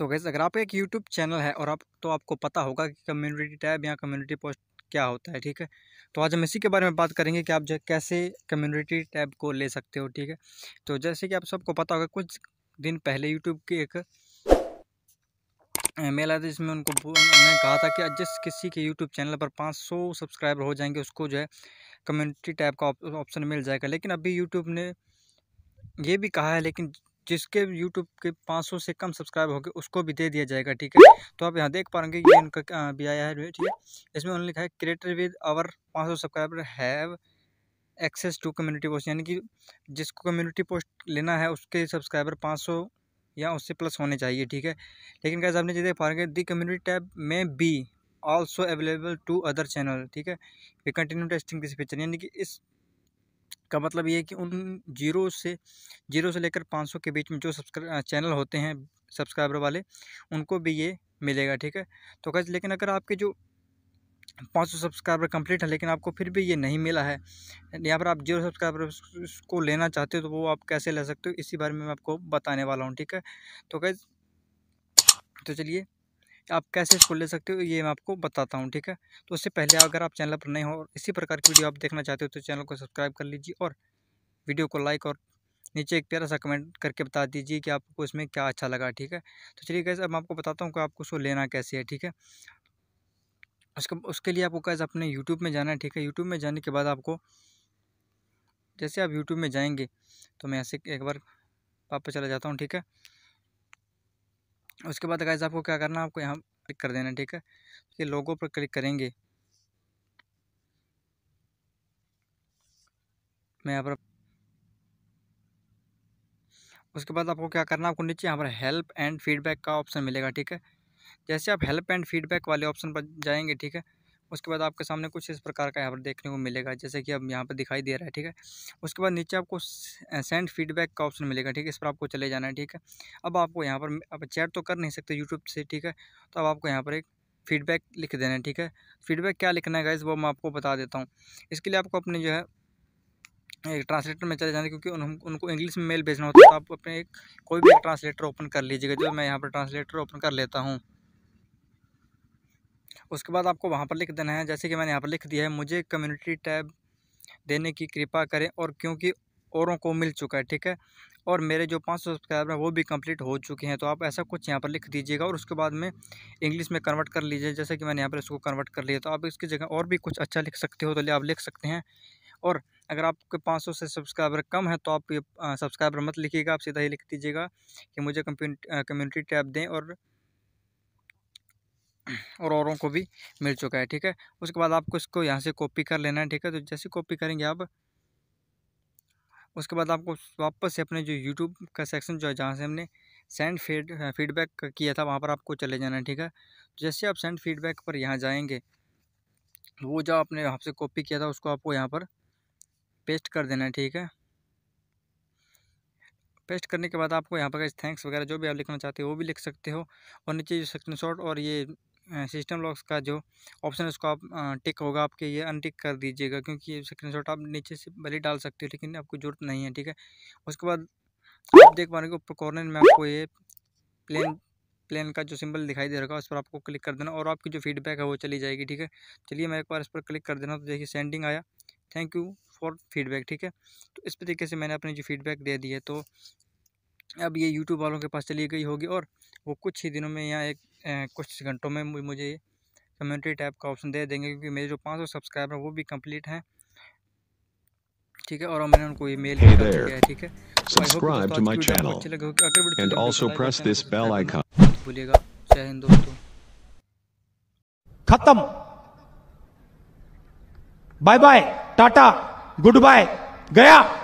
तो गैस अगर आपका एक यूट्यूब चैनल है और आप तो आपको पता होगा कि कम्युनिटी टैब या कम्युनिटी पोस्ट क्या होता है ठीक है तो आज हम इसी के बारे में बात करेंगे कि आप जो कैसे कम्युनिटी टैब को ले सकते हो ठीक है तो जैसे कि आप सबको पता होगा कुछ दिन पहले यूट्यूब की एक मेल आया था जिसमें उनको मैंने कहा था कि जिस किसी के यूट्यूब चैनल पर पाँच सब्सक्राइबर हो जाएंगे उसको जो है कम्युनिटी टैब का ऑप्शन मिल जाएगा लेकिन अभी यूट्यूब ने ये भी कहा है लेकिन जिसके यूट्यूब के 500 से कम सब्सक्राइब हो गए उसको भी दे दिया जाएगा ठीक है तो आप यहाँ देख पाएंगे ये उनका भी आया है ठीक है इसमें उन्होंने लिखा है creator with our 500 subscriber have access to community post यानी कि जिसको कम्युनिटी पोस्ट लेना है उसके सब्सक्राइबर 500 या उससे प्लस होने चाहिए ठीक है लेकिन कैसे आपने देख पाएंगे दी कम्युनिटी टैब में be also available to other channel ठीक है we continue testing this feature यानी कि इस का मतलब ये है कि उन जीरो से जीरो से लेकर पाँच सौ के बीच में जो सब्सक्राइब चैनल होते हैं सब्सक्राइबर वाले उनको भी ये मिलेगा ठीक है तो कैसे लेकिन अगर आपके जो पाँच सौ सब्सक्राइबर कंप्लीट है लेकिन आपको फिर भी ये नहीं मिला है यहाँ पर आप जीरो सब्सक्राइबर को लेना चाहते हो तो वो आप कैसे ले सकते हो इसी बारे में मैं आपको बताने वाला हूँ ठीक है तो कैसे तो चलिए आप कैसे इसको ले सकते हो ये मैं आपको बताता हूँ ठीक है तो उससे पहले अगर आप चैनल पर नए हो और इसी प्रकार की वीडियो आप देखना चाहते हो तो चैनल को सब्सक्राइब कर लीजिए और वीडियो को लाइक और नीचे एक प्यारा सा कमेंट करके बता दीजिए कि आपको इसमें क्या अच्छा लगा ठीक है तो चलिए कैसे अब मैं आपको बताता हूँ कि आपको उसको लेना कैसे है ठीक है उसके उसके लिए आपको कैसे अपने यूट्यूब में जाना है ठीक है यूट्यूब में जाने के बाद आपको जैसे आप यूट्यूब में जाएंगे तो मैं ऐसे एक बार वापस चला जाता हूँ ठीक है उसके बाद गाइज आपको क्या करना है आपको यहाँ क्लिक कर देना ठीक है ये लोगों पर क्लिक करेंगे मैं यहाँ पर उसके बाद आपको क्या करना आपको नीचे यहाँ पर हेल्प एंड फीडबैक का ऑप्शन मिलेगा ठीक है जैसे आप हेल्प एंड फीडबैक वाले ऑप्शन पर जाएंगे ठीक है उसके बाद आपके सामने कुछ इस प्रकार का यहाँ पर देखने को मिलेगा जैसे कि अब यहाँ पर दिखाई दे रहा है ठीक है उसके बाद नीचे आपको सेंड फीडबैक का ऑप्शन मिलेगा ठीक है इस पर आपको चले जाना है ठीक है अब आपको यहाँ पर अब चैट तो कर नहीं सकते यूट्यूब से ठीक है तो अब आपको यहाँ पर एक फीडबैक लिख देना है ठीक है फीडबैक क्या लिखना है गाइज वो मैं आपको बता देता हूँ इसके लिए आपको अपने जो है एक ट्रांसलेटर में चले जाना क्योंकि उन, उनको इंग्लिश में मेल भेजना होता है तो आप अपने एक कोई भी एक ट्रांसलेटर ओपन कर लीजिएगा जो मैं यहाँ पर ट्रांसलेटर ओपन कर लेता हूँ उसके बाद आपको वहाँ पर लिख देना है जैसे कि मैंने यहाँ पर लिख दिया है मुझे कम्युनिटी टैब देने की कृपा करें और क्योंकि औरों को मिल चुका है ठीक है और मेरे जो पाँच सौ सब्सक्राइबर हैं वो भी कंप्लीट हो चुके हैं तो आप ऐसा कुछ यहाँ पर लिख दीजिएगा और उसके बाद में इंग्लिश में कन्वर्ट कर लीजिए जैसे कि मैंने यहाँ पर इसको कन्वर्ट कर लिया तो आप इसकी जगह और भी कुछ अच्छा लिख सकते हो तो आप लिख सकते हैं और अगर आपके 500 से सब्सक्राइबर कम है तो आप ये सब्सक्राइबर मत लिखिएगा आप सीधा ही लिख दीजिएगा कि मुझे कम्युनिटी टैब दें और और औरों को भी मिल चुका है ठीक है उसके बाद आपको इसको यहाँ से कॉपी कर लेना है ठीक है तो जैसे कॉपी करेंगे आप उसके बाद आपको वापस से अपने जो यूट्यूब का सेक्शन जो है जहाँ से हमने सेंड फीड फीडबैक किया था वहाँ पर आपको चले जाना है ठीक है तो जैसे आप सेंड फीडबैक पर यहाँ जाएंगे वो जो आपने यहाँ से कॉपी किया था उसको आपको यहाँ पर पेस्ट कर देना है ठीक है पेस्ट करने के बाद आपको यहाँ पर थैंक्स वगैरह जो भी आप लिखना चाहते हो वो भी लिख सकते हो और नीचे जो स्क्रीन और ये सिस्टम लॉक्स का जो ऑप्शन है उसको आप टिक होगा आपके ये अनटिक कर दीजिएगा क्योंकि स्क्रीन शॉट आप नीचे से भले डाल सकते हो लेकिन आपको जरूरत नहीं है ठीक है उसके बाद आप देख पा रहे ऊपर कॉर्नर में आपको ये प्लेन प्लेन का जो सिंबल दिखाई दे रहा है उस पर आपको क्लिक कर देना और आपकी जो फीडबैक है वो चली जाएगी ठीक है चलिए मैं एक बार इस पर क्लिक कर देना तो देखिए सेंडिंग आया थैंक यू फॉर फीडबैक ठीक है तो इस तरीके से मैंने अपनी जो फीडबैक दे दी है तो अब ये यूट्यूब वालों के पास चली गई होगी और वो कुछ ही दिनों में यहाँ एक कुछ घंटों में मुझे कम्युनिटी टैब का ऑप्शन दे देंगे क्योंकि मेरे जो पाँच सौ सब्सक्राइबर हैं वो भी कंप्लीट हैं ठीक है और मैंने उनको ये मेल भी कर दिया है ठीक है subscribe to my channel and also press this bell icon बोलिएगा जय हिंद दोस्तों खत्म bye bye tata goodbye गया